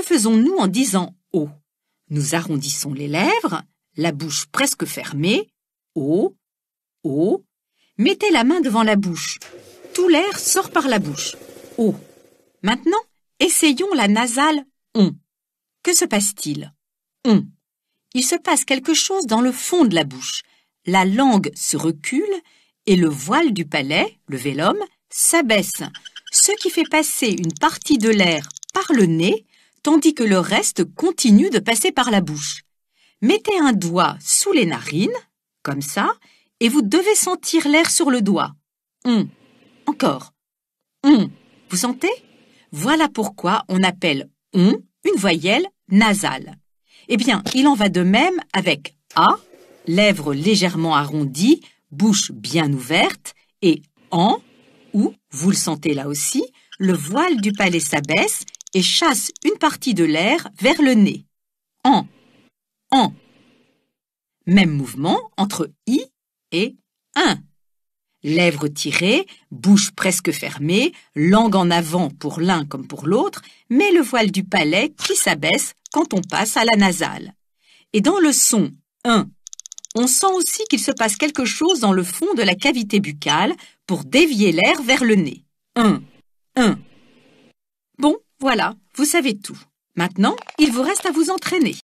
Que faisons-nous en disant O Nous arrondissons les lèvres, la bouche presque fermée. O, O. Mettez la main devant la bouche. Tout l'air sort par la bouche. O. Maintenant, essayons la nasale on. Que se passe-t-il On. Il se passe quelque chose dans le fond de la bouche. La langue se recule et le voile du palais, le vélum, s'abaisse, ce qui fait passer une partie de l'air par le nez tandis que le reste continue de passer par la bouche. Mettez un doigt sous les narines, comme ça, et vous devez sentir l'air sur le doigt. On. Hum. Encore. On. Hum. Vous sentez Voilà pourquoi on appelle on hum une voyelle nasale. Eh bien, il en va de même avec a, lèvres légèrement arrondies, bouche bien ouverte, et en, ou, vous le sentez là aussi, le voile du palais s'abaisse et chasse une partie de l'air vers le nez. En, en. Même mouvement entre i et un. Lèvres tirées, bouche presque fermée, langue en avant pour l'un comme pour l'autre, mais le voile du palais qui s'abaisse quand on passe à la nasale. Et dans le son 1, on sent aussi qu'il se passe quelque chose dans le fond de la cavité buccale pour dévier l'air vers le nez. Un, un. Voilà, vous savez tout. Maintenant, il vous reste à vous entraîner.